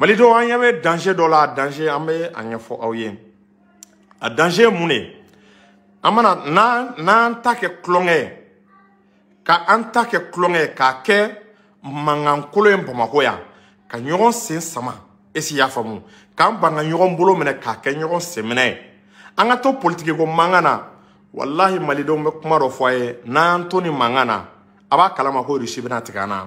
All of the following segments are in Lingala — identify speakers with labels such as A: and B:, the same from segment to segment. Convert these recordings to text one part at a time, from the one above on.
A: malidenw an ɲɛ bɛ danger dɔ la a danger an bɛ a ɲɛfɔ aw ye a danger ye mun de ye an mana n'an n'an ta kɛ tulonkɛ ye ka an ta kɛ tulonkɛ ye k'a kɛ mankankolo ye bamakɔ yan ka ɲɔgɔn sen sama esi y'a faamu k'an ban ka ɲɔgɔn bolo minɛ k'a kɛ ɲɔgɔn sɛminɛ ye an ka to politiki ko mankan na walahi malidenw bɛ kuma dɔ fɔ a ye n'an to nin mankan na a b'a kalama ko irisi bɛna tigɛ an na.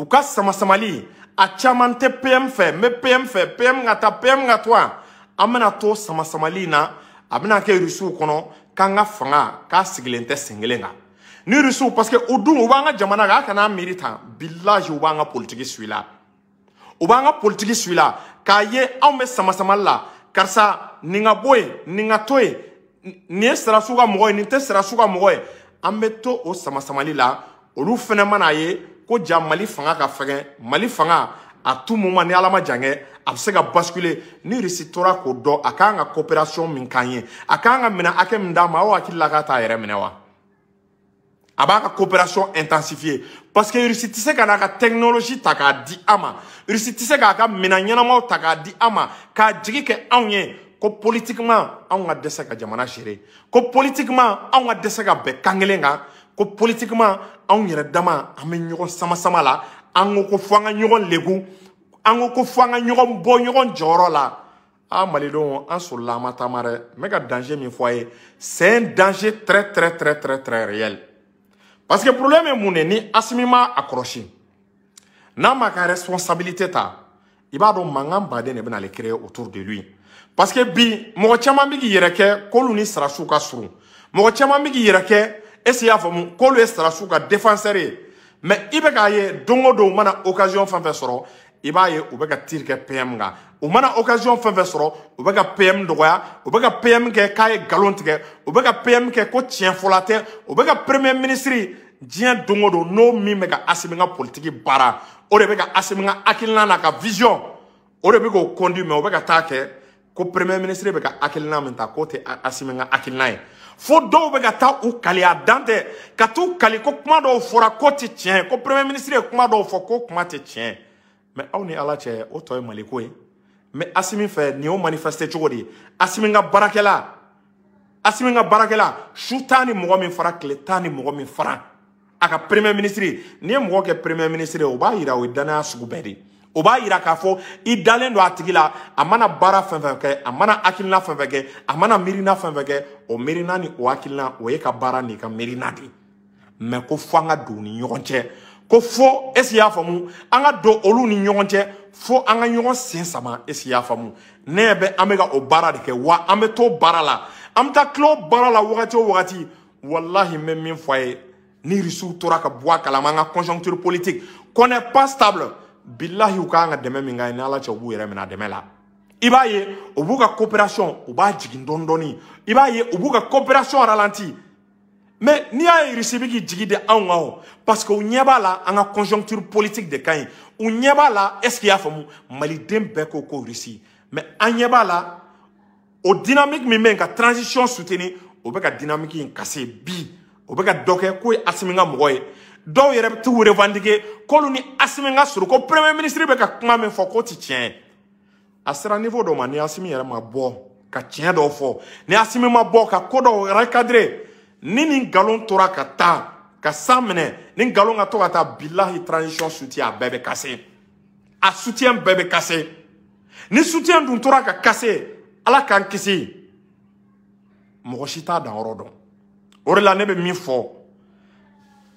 A: u ka samasamali a caman tɛ pm fɛ n bɛ pm fɛ pm ka taa pm ka to yan an bɛna to samasamali na a bɛna kɛ rusiw kɔnɔ k'an ka fanga k'a sigilen tɛ sen kelen kan ni rusiw parce que u dun u b'an ka jamana kan a kana miiri tan bilahi u b'an ka politiki su i la u b'an ka politiki su i la k'a ye anw bɛ samasamali la karisa nin ka bɔ yen nin ka to yen nin ye sirasiw ka mɔgɔ ye nin tɛ sirasiw ka mɔgɔ ye an bɛ to o samasamali la olu fɛnɛ mana a ye ko ja mali fanga ka fɛgɛ mali fanga a tout moment ni ala ma jankɛ a bɛ se ka basculer ni risi tora k'o dɔn a k'an ka coopération min k'an ye a k'an ka minɛ hakɛ min d'an ma aw hakili la k'a t'a yɛrɛ minɛ wa a b'a ka coopération intensifiée parce que rusi tɛ se ka n'a ka technologie ta k'a di an ma rusi tɛ se k'a ka minɛn ɲɛnamaw ta k'a di an ma k'a jigi kɛ anw ye ko politiquement anw ka dɛsɛ ka jamana gérer ko politiquement anw ka dɛsɛ ka bɛn kan kelen kan ko politiquement anw yɛrɛ dama an bɛ ɲɔgɔn sama sama la an ko ko fo an ka ɲɔgɔn lebu an ko ko fo an ka ɲɔgɔn bɔ ɲɔgɔn jɔyɔrɔ la a ah, malidenw an solila an ma taama dɛ n bɛ ka danger min fɔ a ye c'est un danger très très très très très réel parce que problème ye mun de ni asimi ma a kɔlɔsi n'a ma ka responsabilité ta i b'a dɔn mankan baden de bɛ na ale créer autour de lui parce que bi mɔgɔ caman bɛ k'i yɛrɛ kɛ k'olu ni sarasiw ka surun mɔgɔ caman bɛ k'i yɛrɛ kɛ est y'a faamu k'olu ye sarasiw ka défenseur ye mɛ i bɛ k'a ye don o don u mana occasion fɛn fɛn sɔrɔ i b'a ye u bɛ ka tiri kɛ PM kan u mana occasion fɛn fɛn sɔrɔ u bɛ ka PM dɔgɔya u bɛ ka PM kɛ k'a ye nkalon tigɛ u bɛ ka PM kɛ ko tiɲɛ fɔla tɛ u bɛ ka premier ministre diɲɛ don o don n'o min bɛ ka Asimi ka politique baara o de bɛ ka Asimi ka hakilina n'a ka vision o de bɛ k'o conduit mɛ o bɛ ka taa kɛ ko premier ministre bɛ ka hakilina min ta k'o tɛ Asimi ka hakilina ye fo dɔw bɛ ka taa u kali a dan tɛ ka t'u kali ko kuma dɔw fɔra ko tɛ tiɲɛ ko premier ministre ye kuma dɔw fɔ ko kuma tɛ tiɲɛ mɛ aw ni ala cɛ o tɔ ye maliko ye mɛ asimi fɛ nin y'o manifeste cogo de ye asimi ka baarakɛla asimi ka baarakɛla su tan ni mɔgɔ min fara tile tan ni mɔgɔ min fara a ka premier ministre n'i ye mɔgɔ kɛ premier ministre ye o b'a yira o ye danaya sugu bɛɛ de ye Oba irakafo, yira k'a Amana i dalen Amana a la amana mana fin o mirina ni o akilna o ye ka n'i ka miirina de ko fo u ni ko fo y'a olu ni fo anga nyon sen sama est y'a o bara de wa ameto barala, la amta klo bara la o Wallahi walahi min ni risu tora ka la a conjoncture politique qu'on pas stable bilahi u kan ka dɛmɛ min ka ni ala cɛ u b'u yɛrɛ minɛ a dɛmɛ la i b'a ye u b'u ka coopération u b'a jigin dɔɔni dɔɔni i b'a ye u b'u ka coopération ralenti mais n'i y'a ye irisi bɛ k'i jigi di anw kan o parce que u ɲɛ b'a la an ka conjoncture politique de ka ɲi u ɲɛ b'a la est ce que i y'a faamu maliden bɛɛ ko ko irisi mais an ɲɛ b'a la o dynamique min bɛ yen ka transition soutenir o bɛ ka dynamique in kase bi o bɛ ka dɔ kɛ k'o ye asimi ka mɔgɔ ye. dɔw yɛrɛ bɛ t'u revendiquer k'olu ni asimi ka surun ko premier ministre bɛ ka kuma min fɔ k'o ti tiɲɛ ye a sera niveau dɔ ma ni asimi yɛrɛ ma bɔ ka tiɲɛ dɔw fɔ ni asimi ma bɔ ka ko dɔw recadrer ni nin nkalon tora ka taa ka san minɛ ni nkalon ka to ka taa bilahi transition soutien a bɛɛ bɛ kase a soutien bɛɛ bɛ kase ni soutien dun tora ka kase ala k'an kisi mɔgɔ si t'a danyɔrɔ dɔn o de la ne bɛ min fɔ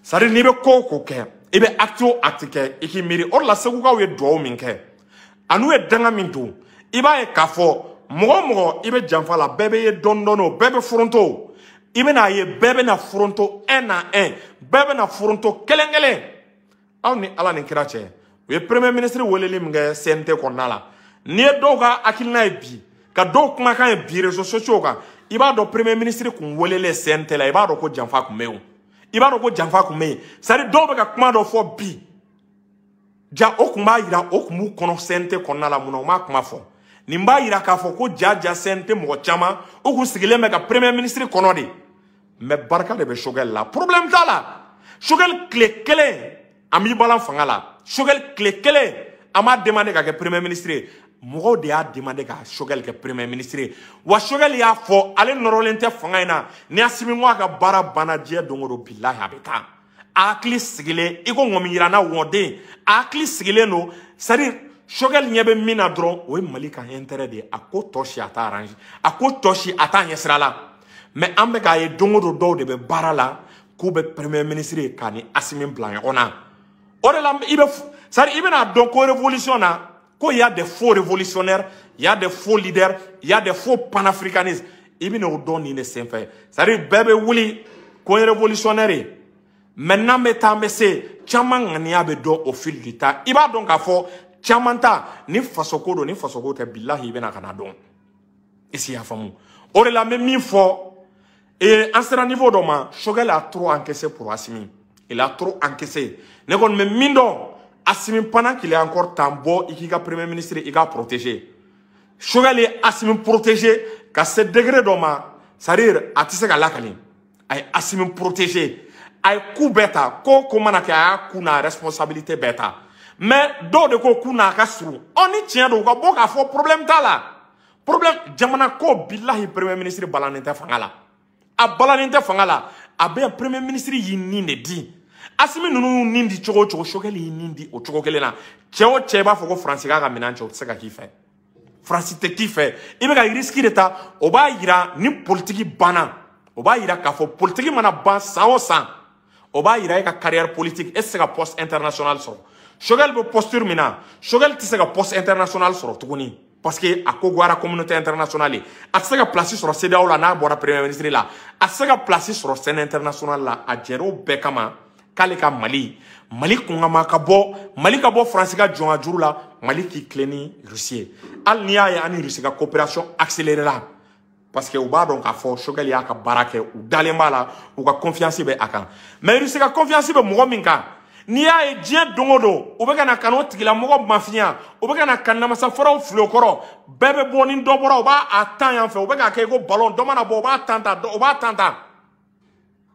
A: sari n'i bɛ ko o ko kɛ i bɛ akiti o akiti kɛ i k'i miiri o de la segukaw ye duwawu min kɛ a n'u ye danga min don i b'a ye k'a fɔ mɔgɔ o mɔgɔ i bɛ janfa la bɛɛ bɛ ye dɔɔni dɔɔni o bɛɛ bɛ foronto o i bɛ n'a ye bɛɛ bɛ na foronto un na un bɛɛ bɛ na foronto kelen kelen aw ni ala ni kira cɛ u ye premier ministre weleli min kɛ cnt kɔnɔna la n'i ye dɔw ka hakilina ye bi ka dɔw kumakan ye bi réseaux sociaux kan i b'a dɔn premier ministre kun welelen cnt la i b'a dɔn ko janfa tun bɛ yen o i b'a dɔn ko janfa kun bɛ yen sadi dɔw bɛ ka kuma dɔ fɔ bi ja o kun b'a yira o kun b'u kɔnɔ sɛnte kɔnɔna la mun na u m'a kuma fɔ nin b'a yira k'a fɔ ko ja ja sɛnte mɔgɔ caman u kun sigilen bɛ ka premier ministre kɔnɔ de mɛ barika de bɛ sogɛli la problème t'a la sogɛli tile kelen an b'i balan fanga la sogɛli tile kelen an b'a demande ka kɛ premier ministre ye mɔgɔw de y'a demande ka Choguel kɛ premier ministre ye wa Choguel y'a fɔ ale nɔrɔlen tɛ fanga in na ni Asimi Goita ka baara banna diɲɛ don o don bilahi a bɛ taa a hakili sigilen i ko ŋɔmi yiranna wɔden a hakili sigilen don c'est à dire Choguel ɲɛ bɛ min na dɔrɔn o ye Mali ka intérêt de ye a ko tɔ si a t'a arrange a ko tɔ si a t'a ɲɛsira la mais an bɛ k'a ye don o don dɔw de bɛ baara la k'u bɛ premier ministre ye k'a ni Asimi bila ɲɔgɔn na o de la i bɛ c'est à dire i bɛna dɔn ko révolution na. Quand il y a des faux révolutionnaires, il y a des faux leaders, il y a des faux panafricanistes, i me o une nin de senfɛ c'est à dire bébé bɛ wuli ko révolutionnaire Maintenant, mɛ n'an bɛ taa an au fil du temps i b'a dɔn k'a fɔ caman ta ni fasoko don ni fasoko tɛ bilahi il vient à Canada. Ici, est ce que i y'a faamu o de la n bɛ min fɔ ee niveau dɔ ma a trop encaissé pour Assimi il a trop encaissé ne kɔni même min dɔn. asimi pendant qu'il est encore temps bɔ i k'i ka premier ministre i k'a protéger choguel ye asimi protéger ka se degré dɔ ma c'est à dire a tɛ se ka lakali a ye asimi protéger a ye ku bɛɛ ta ko o ko mana kɛ a y'a ku n'a responsabilité bɛɛ ta mais dɔw de ko ku n'a ka surun ɔ ni tiɲɛ don u ka bɔ k'a fɔ problème t'a la problème jamana ko bilahi premier ministre balannen tɛ fanga la a ah, balannen tɛ fanga la a ah, bɛ premier ministre y'i nin de di. asimi ninnu ni di cogo o cogo sokɛli y'i ni di o cogo kelen na cɛ o cɛ i b'a fɔ ko faransi k'a ka minɛn cɛ o tɛ se ka k'i fɛ faransi tɛ k'i fɛ i bɛ ka risiki de ta o b'a yira ni politiki banna o b'a yira k'a fɔ politiki mana ban san o san o b'a yira e ka carrière politique e tɛ se ka poste international sɔrɔ sokɛli bɛ posture min na sokɛli tɛ se ka poste international sɔrɔ tuguni parce que a kogoyara communauté internationale ye a tɛ se ka place sɔrɔ CEDEAO la n'a bɔra premier ministre la a tɛ se ka place sɔrɔ scène international la a jɛra o bɛɛ kama k'ale ka mali mali kungama ka bɔ mali ka bɔ faransi ka jɔn ka juru la mali k'i tilen ni rusi ye hali n'i y'a ye ani rusi ka coopération accélérée la parce que u b'a dɔn k'a fɔ sogɛli y'a ka baara kɛ u dalen b'a la u ka confiance bɛ a kan mais rusi ka confiance bɛ mɔgɔ min kan n'i y'a ye diɲɛ don o don u bɛ ka na kan'o tigilamɔgɔ mafiya u bɛ ka na ka namasafɔraw fili o kɔrɔ bɛɛ bɛ bɔ ni dɔ bɔra u b'a a tan yan fɛ u bɛ k'a kɛ ko balon dɔ mana bɔ u b'a tan ta u b'a tan ta.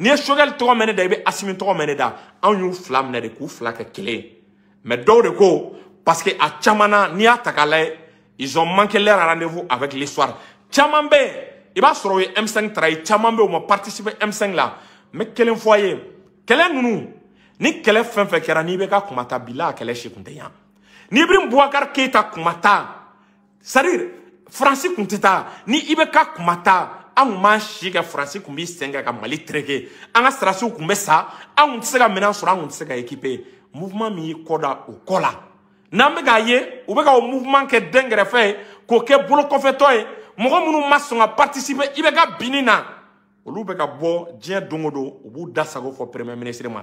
A: n'i ye sogɛli tɔgɔ mɛn ne da i bɛ asimi tɔgɔ mɛn ne da anw y'u fila minɛ de k'u fila kɛ kelen ye mɛ dɔw de ko parce que a caman na n'i y'a ta k'a lajɛ ils ont manqué leur rendez-vous avec l'histoire caman bɛ yen i b'a sɔrɔ u ye M5 tara ye caman bɛ yen u ma participer M5 la n bɛ kelen fɔ a ye kɛlɛ ninnu ni kɛlɛ fɛn fɛn kɛra n'i bɛ ka kuma ta bi la a kɛlɛ si tun tɛ yan n'i bɛ Boubacar Keita kuma ta c'est à dire Faransi tun tɛ taa ni i bɛ ka kuma ta an kun b'an si kɛ faransi kun b'i sen kɛ ka mali tereke an ka sarasiw kun bɛ sa an kun tɛ se ka minɛn sɔrɔ an kun tɛ se ka ekipe mouvement min y'i kɔ da o kɔ la n'an bɛ k'a ye u bɛ ka o mouvement kɛ dɛnkɛrɛfɛ ye k'o kɛ bolo kɔfɛtɔ ye mɔgɔ minnu ma sɔn ka participer i bɛ ka binni na olu bɛ ka bɔ diɲɛ don o don u b'u da sago fɔ premier ministre ma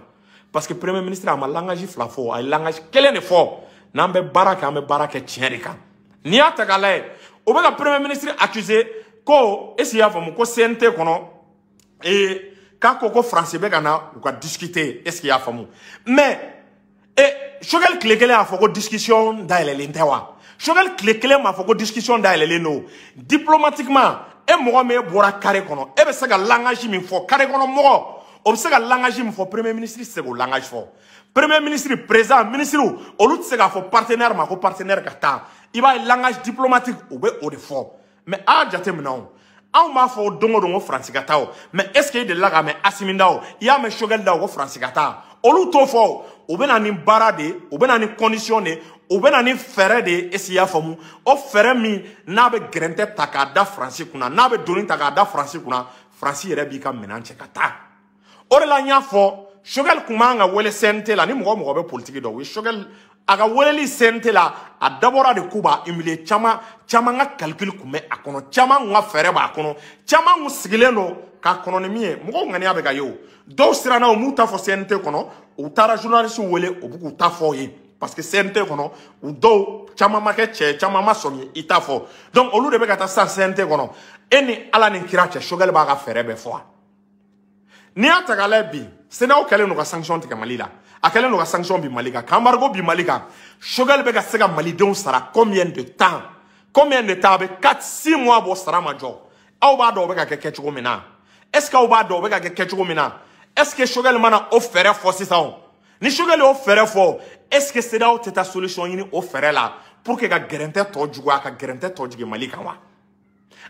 A: parce que premier ministre a ma langage fila fɔ a ye langage kelen de fɔ n'an bɛ baara kɛ an bɛ baara kɛ tiɲɛ de kan n'i y'a ta k'a lajɛ o bɛ ka premier ministre accuser ko esi y'a faamu ko cnt kɔnɔ ee k'a ko ko faransi bɛ ka na u ka discuter eski y'a faamu mɛ e sogɛli tile kelen y'a fɔ ko discussion dayɛlɛlen tɛ wa sogɛli tile kelen m'a fɔ ko discussion dayɛlɛlen don diplomatiquement e mɔgɔ min bɔra kare kɔnɔ e bɛ se ka langage min fɔ kare kɔnɔ mɔgɔ o bɛ se ka langage min fɔ premier ministre tɛ se k'o langage fɔ premier ministre président ministre olu tɛ se k'a fɔ partenaire ma ko partenaire ka taa i b'a ye langage diplomatique u bɛ o de fɔ. mɛ ah, ah, a jate minɛ o anw b'a fɔ don o don ko faransi ka taa o mɛ ɛseke e delila k'a mɛn asimi da o i y'a mɛn sogɛli da o ko faransi ka taa olu t'o fɔ o u bɛ na ni baara de ye u bɛ na ni kɔndisiyɔn de ye u bɛ na ni fɛɛrɛ de ye esi y'a faamu o fɛɛrɛ min n'a bɛ gɛrɛntɛ ta k'a da faransi kunna n'a bɛ doni ta k'a da faransi kunna faransi yɛrɛ b'i ka minɛn cɛ ka taa o de la n y'a fɔ sogɛli tun b'an ka wele cnt la ni mɔgɔ mɔgɔ bɛ politiki dɔn o ye sogɛli a ka weleli sente la a dabɔra de k'u b'a humilier caman caman ka calcul kun bɛ a kɔnɔ caman kun ka fɛɛrɛ b'a kɔnɔ caman kun sigilen don k'a kɔnɔ ni min ye mɔgɔw ŋaniya bɛ ka ye o dɔw siranna u m'u ta fɔ cnt kɔnɔ u taara journaliste wele u bɛ k'u ta fɔ o ye parce que cnt kɔnɔ u dɔw caman ma kɛ cɛ ye caman ma sɔn k'i ta fɔ donc olu de bɛ ka taa sisan cnt kɔnɔ e ni ala ni kira cɛ sogɛli b'a ka fɛɛrɛ bɛɛ fɔ a n'i y'a ta k'a lajɛ bi seneyaw kɛlen don ka sanction tigɛ mali la a kɛlen don ka sanction bin mali kan k'anbargo bin mali kan shogal bɛ ka se ka malidenw sara combien de temps combien de temps a bɛ quatre six mois bɔ sara ma jɔ aw b'a dɔn o bɛ ka kɛ kɛcogo min na est ce que aw b'a dɔn o bɛ ka kɛ kɛcogo min na est ce que shogal mana o fɛɛrɛ fɔ sisan o ni shogal y'o fɛɛrɛ fɔ est ce que sedaw tɛ taa solution ɲini o fɛɛrɛ la pour que ka gɛrɛntɛ tɔ juguya ka gɛrɛntɛ tɔ jigin mali kan wa.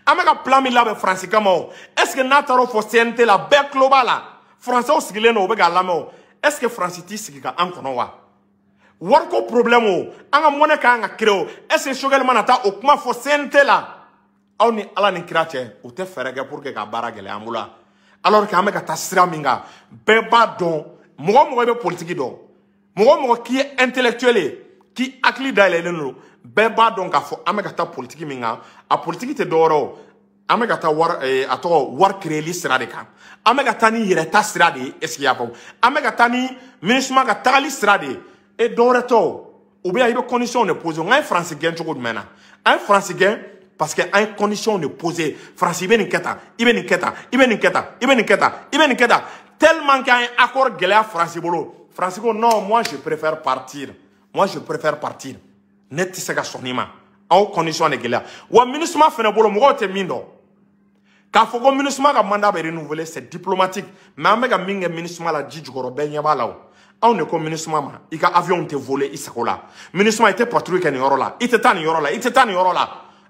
A: an bɛ ka plan min labɛn faransi kama o est ce que n'a taara o fɔ cnt la bɛɛ tulo b'a la faransɛw sigilen don o bɛ k'a lamɛn o est ce que faransi t'i sigi ka an kɔnɔ wa wariko problème o an ka mɔnɛ k'an ka kiri o est ce que sogɛli mana taa o kuma fɔ cnt la aw ni ala ni kira cɛ u tɛ fɛɛrɛ kɛ pour que ka baara gɛlɛya an bolo la alors que an bɛ ka taa sira min kan bɛɛ b'a dɔn mɔgɔ o mɔgɔ bɛ politiki dɔn mɔgɔ o mɔgɔ k'i ye intellectuel ye k'i hakili dayɛlɛlen don bɛɛ b'a dɔn k'a fɔ an bɛ ka taa politiki min kan a politiki tɛ dɔwɛrɛ o an bɛ ka taa wari ɛɛ a tɔgɔ wari kireli sira de kan an bɛ ka taa ni yɛrɛta sira de ye ɛseke i y'a faamu an bɛ ni minisima ka tagali sira de ye e dɔwɛrɛ tɔ o bɛ yan i bɛ condition de pose un an ye faransi gɛn cogo jumɛn na an ye parce que un condition de pose faransi i bɛ nin kɛ tan i bɛ nin kɛ tan i bɛ nin kɛ tan i bɛ nin kɛ tan i bɛ nin kɛ tan tellement accord gɛlɛya faransi bolo faransi ko non moi je préfère partir moi je préfère partir ne tɛ se ka anw condition de gɛlɛya wa minisma fɛnɛ bolo mɔgɔw tɛ min dɔn k'a fɔ ko minisma ka mandat bɛ renouveler c'est diplomatique mais an bɛ ka min kɛ minisma la ji jukɔrɔ bɛɛ ɲɛ b'a la o anw de ko minisma ma i ka avion tɛ voler i sago la minisma i tɛ patrouille kɛ nin yɔrɔ la i tɛ taa nin yɔrɔ la i tɛ taa nin yɔrɔ la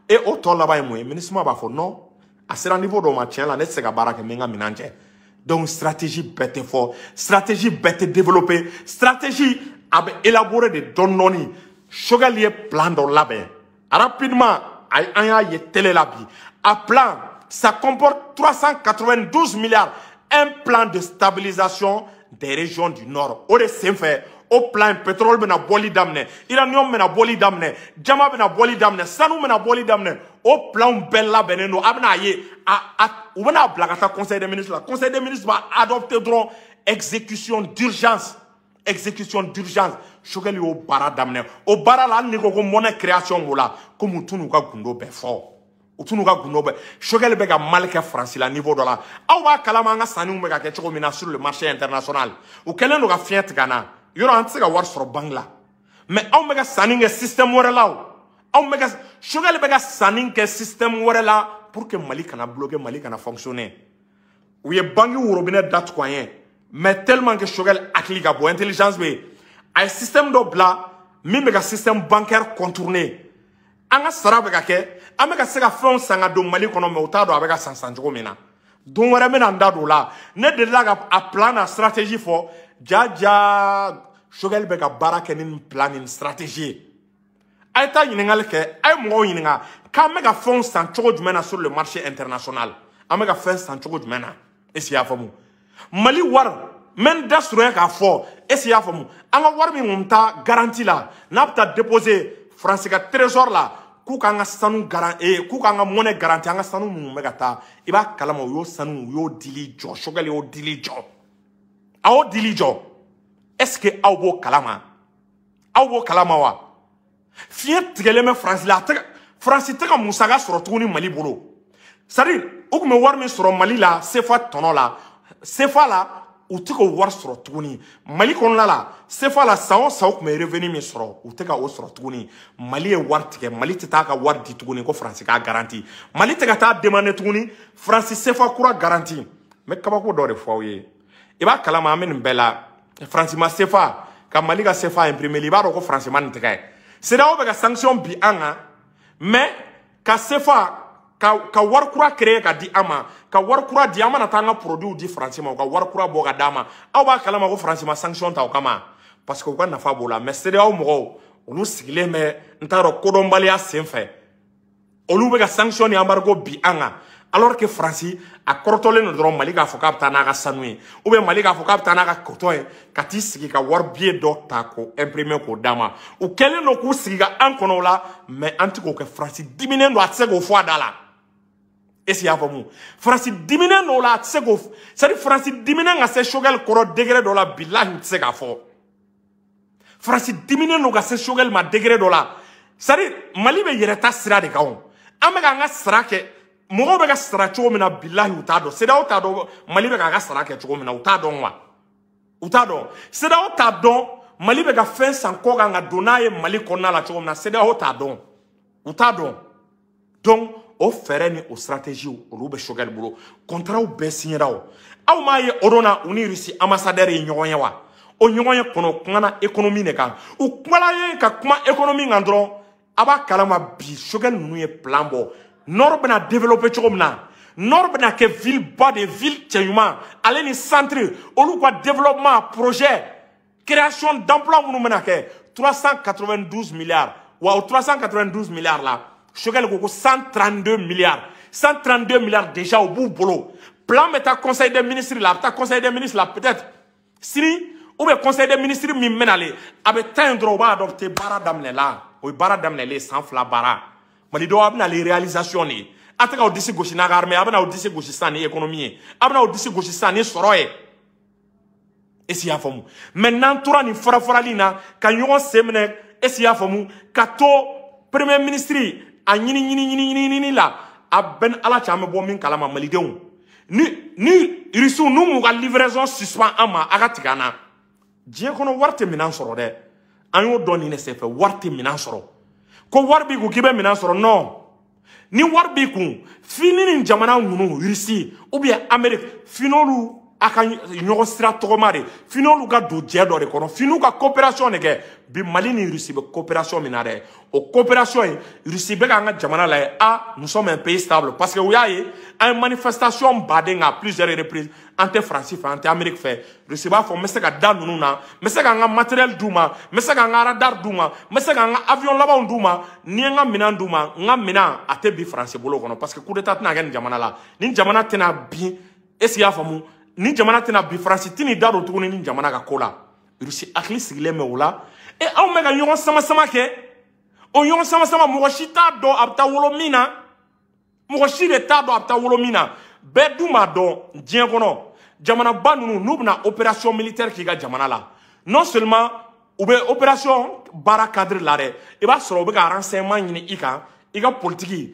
A: e o tɔ laban ye mun ye minisma b'a fɔ non a sera niveau dɔ ma tiɲɛ la ne tɛ se ka baara kɛ n bɛ n ka minɛn cɛ donc stratégie bɛɛ tɛ fɔ stratégie bɛɛ tɛ développer stratégie a bɛ élaborer de dɔɔni dɔɔni Choguel ye plan dɔ labɛn Rapidement, Aya est là À plan, ça comporte 392 milliards. Un plan de stabilisation des régions du Nord. Au de fait, au plan pétrole bena boli damne, uranium a boli damne, jama bena boli damne, sanu bena boli damne. Au plan bella beneno, abna ye, a, a, ou bena blagata conseil des ministres, le conseil des ministres va adopter droit exécution d'urgence. exécution d'urgence sogɛli y'o baara daminɛ o baara la hali ni ko ko mɔnɛ création b'o la komi u t'u ka gundo bɛɛ fɔ u t'u ka gundo bɛɛ sogɛli bɛ ka mali kɛ faransi la niveau dɔ la aw b'a kalama an ka sanniw bɛ ka kɛ cogo min na sur le marché international u kɛlen don ka fiɲɛ tigɛ an na yɔrɔ an tɛ se ka wari sɔrɔ banki la mɛ anw bɛ ka sanni kɛ système wɛrɛ la o anw bɛ ka sogɛli bɛ ka sanni kɛ système wɛrɛ la pour que mali kana bloquer mali kana fonctionner u ye banki worobinɛ datugu an ye mɛ tellement que sogɛli hakili ka bɔ intelligence bɛ yen a ye système dɔ bila min bɛ ka système bancaire contourner an ka sara bɛ ka kɛ an bɛ ka se ka fɛnw san ka don mali kɔnɔ mɛ u t'a dɔn a bɛ ka san san cogo min na don wɛrɛ n bɛna n da don o la ne delila ka a plan na stratégie fɔ jaja sogɛli bɛ ka baara kɛ ni nin plan ni nin stratégie ye a ye taa ɲininkali kɛ a ye mɔgɔw ɲininka k'an bɛ ka fɛnw san cogo jumɛn na sur le marché international an bɛ ka fɛn san cogo jumɛn na est ce que i y'a faamu. mali wari mɛ n da surunya k'a fɔ est y'a faamu an ka wari min kun ta garanti la n'a bɛ taa déposer faransi ka trésor la k'u k'an ka sanu garan ee eh, k'u k'an ka mɔnɛ garanti an ka sanu minnu bɛ ka taa i b'a kalama u y'o sanu u y'o dili jɔ sogɛli y'o dili jɔ a y'o dili jɔ est ce que aw b'o kalama aw b'o kalama wa fiɲɛ tigɛlen bɛ faransi la a tɛ faransi tɛ ka musaka sɔrɔ tuguni mali bolo c'est à dire u tun bɛ wari min sɔrɔ mali la sefa tɔnɔ la sefa la u tɛ k'o wari sɔrɔ tuguni mali kɔnɔna la sefa la san o san u tun bɛ revenu min sɔrɔ u tɛ ka o sɔrɔ tuguni mali ye wari tigɛ mali tɛ taa ka wari di tuguni ko faransi k'a garanti mali tɛ ka taa demande tuguni faransi sefa kura garanti n bɛ kabako dɔ de fɔ aw ye i b'a kalama an bɛ nin bɛɛ la faransi ma sefa ka mali ka sefa imprimeli i b'a dɔn ko faransi ma nin tigɛ ye sedaw bɛ ka sanction bi an kan mɛ ka sefa ka ka wari kura créer ka di an ma ka wari kura di an mana taa an ka produit di faransi ma u ka wari kura bɔ ka d'an ma aw b'a kalama ko faransi ma sanction ta o kama parce que u ka nafa b'o la mais seereyaw mɔgɔw olu sigilen bɛ n t'a dɔn kodɔnbaliya sen fɛ olu bɛ ka sanction ni embargo bi an kan alors que faransi a kɔrɔtɔlen don dɔrɔn mali k'a fɔ k'a bɛ taa n'a ka sanu ye ou bien mali k'a fɔ k'a bɛ taa n'a ka kɔtɔ ye ka t'i sigi ka wari biye dɔ ta k'o imprimer k'o d'a ma u kɛlen don k'u sigi ka an kɔnɔ o la mais an tɛ k'o kɛ faransi diminen don a tɛ se k'o fɔ a da la. esi y'a faamu faransi diminen dɔw la a tɛ se k'o sadi faransi diminen ka se shogɛli kɔrɔ degere dɔ la bilahi u tɛ se k'a fɔ faransi diminen don ka se shogɛli ma degere dɔ la sadi mali bɛ yɛrɛta sira de kan o an bɛ k'an ka sara kɛ mɔgɔw bɛ ka sara cogo min na bilahi u t'a dɔn sedaw t'a dɔn mali bɛ k'a ka sara kɛ cogo min na u t'a dɔn wa u t'a dɔn sedaw t'a dɔn mali bɛ ka fɛn san kɔ kan ka don n'a ye mali kɔnɔna la cogo min na sedaw t'a dɔn u t'a dɔn donc o fɛɛrɛ ni o stratégiw olu bɛ sogɛli bolo contrat bɛɛ signera o aw m'a ye o don na u ni rusi ambassadeur ye ɲɔgɔn ye wa o ɲɔgɔn ye kɔnɔ o kumana économie de kan u kumana ye ka kuma économie kan dɔrɔn a b'a kalama bi sogɛli ninnu ye plan bɔ nord bɛna développer cogo min na nord bɛna kɛ ville ba de ville cɛɲuman ale ni centre olu ka développement projet création d'emploi minnu bɛna kɛ 392 milliards wa o 392 milliards la Choguel ko 132 milliards. 132 milliards déjà au bout boulot Plan met ta conseil des ministres là, ta conseil des ministres là peut-être. Si ou bien conseil des ministres mi menale, abe tendre droba adopté bara damne là. oui bara damne les sans fla bara. Mali do abna les réalisations ni. Ataka odisi goshi na armée, abna odisi goshi sani économie. Abna odisi goshi san soro ye. Esi ya fomou. Maintenant tora ni fora fara lina ka ɲɔgɔn et si ya fomou, kato premier ministre a ɲini ɲini ɲini ɲini ɲini la a bɛɛ ni ala cɛ an bɛ bɔ min kalama malidenw ni ni irisiw n'u m'u ka livraison suspend an ma a ka tigɛ an na diɲɛ kɔnɔ wari tɛ minɛn sɔrɔ dɛ an y'o dɔn nin de senfɛ wari tɛ minɛn sɔrɔ ko wari b'i kun k'i bɛ minɛn sɔrɔ non ni wari b'i kun fini ni jamana ninnu irisi ou bien amérique finolu a ka ɲɔgɔn sira tɔgɔma de finɔlu ka don jɛ dɔ de kɔnɔ finiw ka coopération de kɛ bi mali ni rusi bɛ coopération min na dɛ o coopération in rusi bɛ k'an ka jamana lajɛ a nous sommes un pays stable parce que u y'a ye an ye manifestation baden kɛ à plusieurs reprises an tɛ faransi fɛ an tɛ amérique fɛ rusi b'a fɔ n bɛ se ka da ninnu na n bɛ se k'an ka matériel d'u ma n bɛ se k'an ka radar d'u ma n bɛ se k'an ka avion labanw d'u ma ni ye n ka minɛn d'u ma n ka minɛn a tɛ bin faransi bolo kɔnɔ parce que coup d'état tɛna kɛ nin jamana la nin jamana tɛna bin est ce que i y'a faamu ni jamana tɛna bi faransi tɛn'i da don tuguni ni jamana ka ko la rusi hakili sigilen bɛ o la e anw bɛ ka ɲɔgɔn sama sama kɛ o ɲɔgɔn sama sama mɔgɔ si t'a dɔn a bɛ taa wolo min na mɔgɔ si de t'a dɔn a bɛ taa wolo min na bɛɛ dun b'a dɔn diɲɛ kɔnɔ jamanaba ninnu n'u bɛna opération militaire k'i ka jamana la non seulement u bɛ opération baara cadre la dɛ i b'a sɔrɔ u bɛ ka renseignement ɲini i kan i ka politiki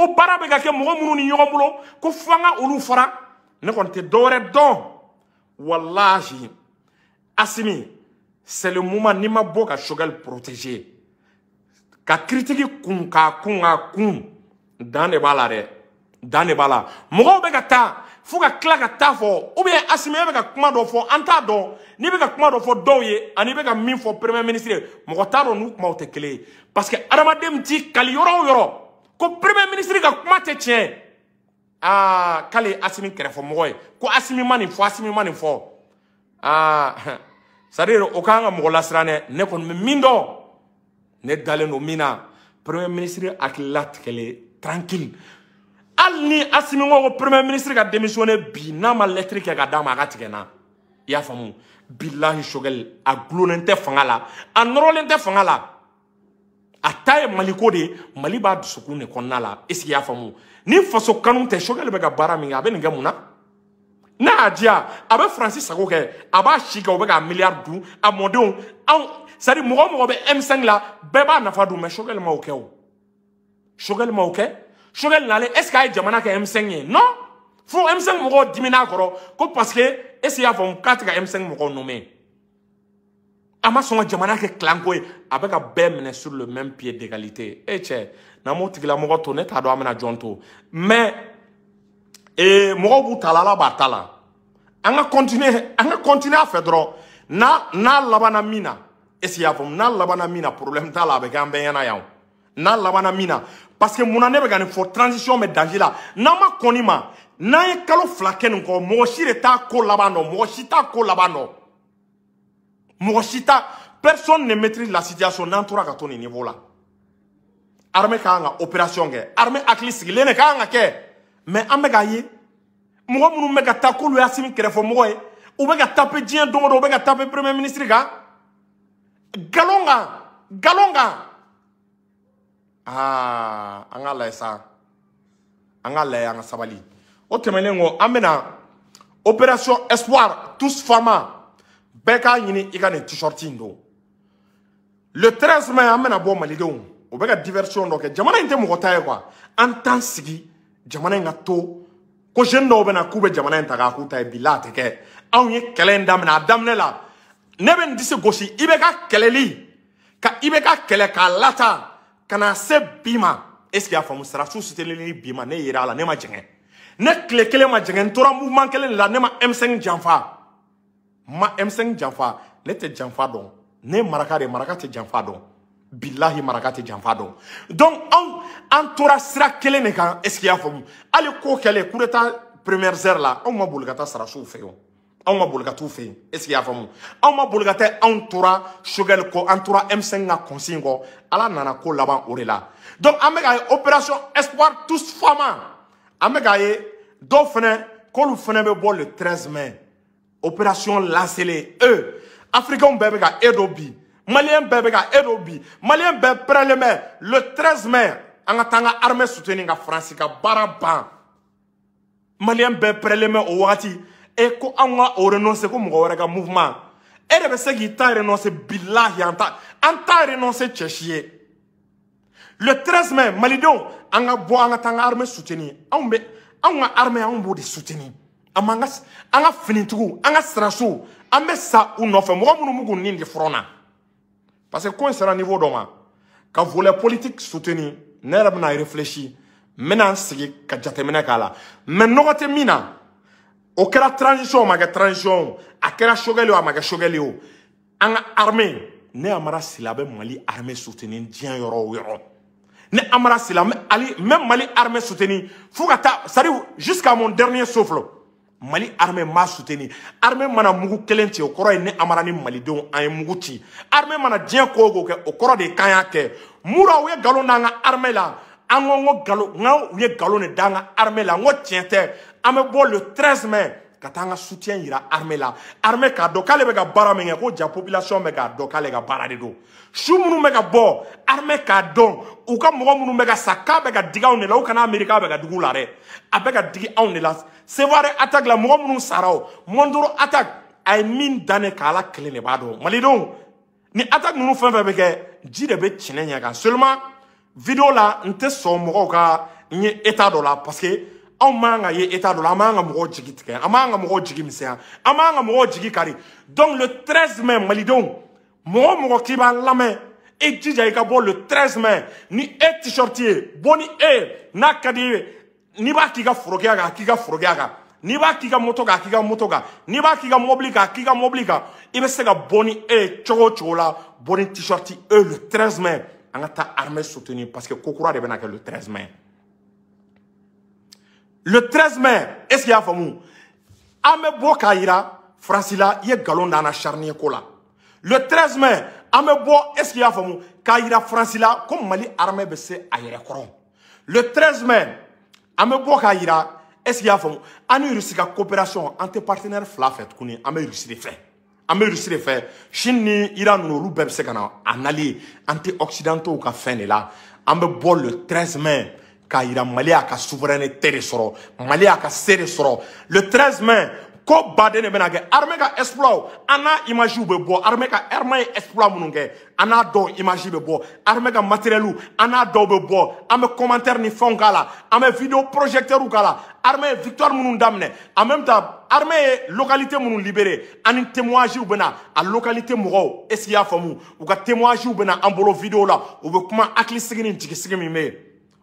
A: o baara bɛ ka kɛ mɔgɔ minnu ni ɲɔgɔn bolo ko f'an ka olu fara ne kɔni tɛ dɔwɛrɛ dɔn walahi asimi c'est le moment n'i ma bɔ ka shogal protéger ka critique kun k'a kun k'a kun dan de b'a la dɛ dan de b'a la mɔgɔw bɛ ka taa fo ka tila ka taa fɔ ubiyɛn asimi e bɛ ka kuma dɔ fɔ an t'a dɔn n'i bɛ ka kuma dɔ fɔ dɔw ye ani i bɛ ka min fɔ premier ministre ye mɔgɔ t'a dɔn n'u kumaw tɛ kelen ye parce que adamaden bɛ t'i kali yɔrɔ o yɔrɔ ko premier ministre ka kuma tɛ tiɲɛ aa k'ale asimi kɛrɛfɛmɔgɔ ye ko asimi ma nin fɔ asimi ma nin fɔ aa c'est à dire o kan ka mɔgɔ lasiran dɛ ne kɔni bɛ min dɔn ne dalen don min na premier ministre hakilila tigɛlen tranquille hali ni asimi ko ko premier ministre ka démissionner bi n'a ma lettre kɛ ka d'a ma a ka tigɛ n na i y'a faamu bilahi sogɛli a gulonnen tɛ fanga la a nɔrɔlen tɛ fanga la. ta ye maliko de ye mali b'a dusukun de kɔnɔna la esigi y'a faamu ni faso kanu tɛ sokɛli bɛ ka baara min kɛ a bɛ nin kɛ mun na n'a y'a diya a bɛ faransi sago kɛ a b'a si kɛ o bɛ k'a miliyari dun a mɔdenw anw sadi mɔgɔ mɔgɔ bɛ m5 la bɛɛ b'a nafa dun mɛ sokɛli ma o kɛ o sokɛli ma o kɛ sokɛli nalen est ce que a ye jamana kɛ m5 ye non fo m5 mɔgɔw dimin'a kɔrɔ ko parce que est ce que i y'a faamu k'a tɛ ka m5 mɔgɔw nommer a ma sɔn ka jamana kɛ kilanko ye a bɛ ka bɛɛ minɛ sur le même pied d'égalité e cɛ n'an m'o tigilamɔgɔ to ne t'a dɔn an bɛna jɔn to mais ee mɔgɔw b'u ta la ala b'a ta la an ka continuer an ka continuer a fɛ dɔrɔn n'a n'a labanna min na est ce que i y'a faamu n'a labanna min na problème t'a la a bɛ kɛ an bɛɛ ɲɛna yan o n'a labanna min na parce que munna ne bɛ ka nin fɔ transition bɛ danger la n'an ma kɔn nin ma n'an ye kalo fila kɛ nin kɔ mɔgɔ si de t'a ko laban dɔn mɔgɔ si t'a ko laban dɔn. mɔgɔ personne ne maîtrise la situation n'an tora à niveau là armée kanga opération armée hakili les ne mais en bɛ k'a ye mɔgɔ minnu bɛ ka simi kɛrɛfɛ mɔgɔ u bɛ tape premier ministre ga galonga galonga ah anga ça an k'a lajɛ savali o opération espoir tous fama. Beka yini igane i ka le 13 mai amena bɛna bɔ diversion dɔ jamana in tɛ taye kwa. ye jamana ngato. to ko jeune na jamana enta ta k'a bilate ke. ye a la disi gosi ka ibeka kele lata Kana se y'a faamu sarasiw bima ne yera la ne ma jɛngɛ ne kle kelen ma jɛngɛ n mouvement kelen ne ma M5 ma M5 janfa ne tɛ janfa dɔn ne maraka de maraka tɛ janfa dɔn bilahi maraka tɛ janfa dɔn donc anw an tora sira kelen de kan est ce que i y'a faamu hali ko kɛlen coup d'état première heure la anw ma boli ka taa sarasiw fɛ yen anw ma boli ka t'u fɛ yen est ce que i y'a faamu anw ma boli ka taa anw tora Choguel kɔ an tora M5 ka consigne kɔ ala nana ko laban o de la donc an bɛ k'a ye opération espoir tous fama an bɛ k'a ye dɔw fana k'olu fana bɛ bɔ le 13 mai opération lancée eux africains bébé ga malien bébé ga malien bébé prend le le 13 mai en attendant l'armée soutenir la France ga baraban malien bébé prend le mai au et ko va renoncer au mouvement et de ce qui t'a renoncé billahi anta anta renoncer chechier le 13 mai malidon on va anga l'armée armée soutenir on va anga l'armée soutenue. an b'an ka an ka finitigiw an ka sirasiw an bɛ sa u nɔfɛ mɔgɔ minnu b'u k'u ni de fɔrɔn na parce que ko in sera niveau dɔ ma ka volet politique soutenir ne yɛrɛ bɛna réfléchir n bɛna n sigi ka jateminɛ k'a la mɛ nɔgɔ tɛ min na o kɛra transition o ma kɛ transition o a kɛra sogɛli o a ma kɛ sogɛli o an ka armée ne amara sila a bɛ mali armée soutenir diɲɛ yɔrɔ o yɔrɔ ne amara sila n bɛ mali armée soutenir fo ka taa c'est à dire jusqu'à mon dernier souffle. mali armée m'a soutenu armée mana mugu kelen ci o kɔrɔ ye ne amara ni malidenw an ye mugu ci armée mana diɲɛ ko o ko kɛ o kɔrɔ de kan y'a kɛ mura u ye nkalon d'an ka armée la an ko n ko nkalon n ko u ye nkalon de d'an ka armée la n ko tiɲɛ tɛ an bɛ bɔ le 13 mai ka taa an ka soutien yira armée la armée k'a dɔn k'ale bɛ ka baara min kɛ ko ja population bɛ k'a dɔn k'ale ka baara de don su minnu bɛ ka bɔ armée k'a dɔn u ka mɔgɔ minnu bɛ ka sa k'a bɛ ka digi anw de la u kana miiri k'a bɛ ka digi u la dɛ a bɛ ka digi anw de la seware attaque la mɔgɔ minnu sara o mɔndoro attaque a ye min dan ne k'a ala kelen de b'a dɔn malidenw ni attaque ninnu fɛn fɛn bɛ kɛ ji de bɛ tiɲɛ ɲɛ kan seulement vidéo la n tɛ sɔn mɔgɔw ka n ye état dɔ la parce que anw man ka ye état dɔ la an man ka mɔgɔw jigi tigɛ an man ka mɔgɔw jigi misɛnya an man ka mɔgɔw jigi kari donc le 13 mai malidenw mɔgɔ mɔgɔ k'i b'an lamɛn e jija i ka bɔ le 13 mai ni e t-shirt ye bɔ ni e ye n'a ka di i ye n'i b'a k'i ka forokiya kan a k'i ka forokiya kan n'i b'a k'i ka moto kan a k'i ka moto kan n'i b'a k'i ka mobili kan a k'i ka mobili kan i bɛ se ka bɔ ni e ye cogo o cogo la bɔ ni t-shirt e le 13 mai an ka taa armée soutenir parce que ko kura de bɛ na kɛ le 13 mai le 13 mai est-ce qu'il y a faamu an bɛ bɔ Francila y y galon dans le 13 mai Amebo, est-ce qu'il y a comme mali armée bɛ se le 13 mai Amebo bɛ est-ce qu'il y a faamu an nous coopération entre partenaires partenaire Kouni, kuni Ame an Ame de fɛ de chine iran nous olu bɛɛ bɛ Amebo occidentaux le 13 mai k'a yira mali y'a ka souveraineté de sɔrɔ mali y'a ka se de sɔrɔ le 13 mai ko baden de bɛna kɛ armée ka exploit an n'a images bɛ bɔ armée ka armée ye exploit minnu kɛ an n'a dɔw images bɛ bɔ armée ka matériel an n'a dɔw bɛ bɔ an bɛ commentaire ni fɛnw k'a la an bɛ vidéo projecteur k'a la armée ye victoire minnu daminɛ en même temps armée ye localité minnu libéré ani témoignage bɛ na a localité mɔgɔw est ce que i y'a faamu u ka témoignage bɛ na an bolo vidéo la u bɛ kuma hakilisigi ni jigisigi min bɛ yen.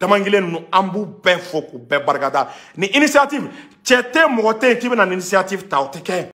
A: dama kelen ninnu an b'u bɛɛ fo k'u bɛɛ barikada nin inisiyative cɛ tɛ mɔgɔ tɛ yen k'i bɛna nin inisiyative ta o tɛ kɛ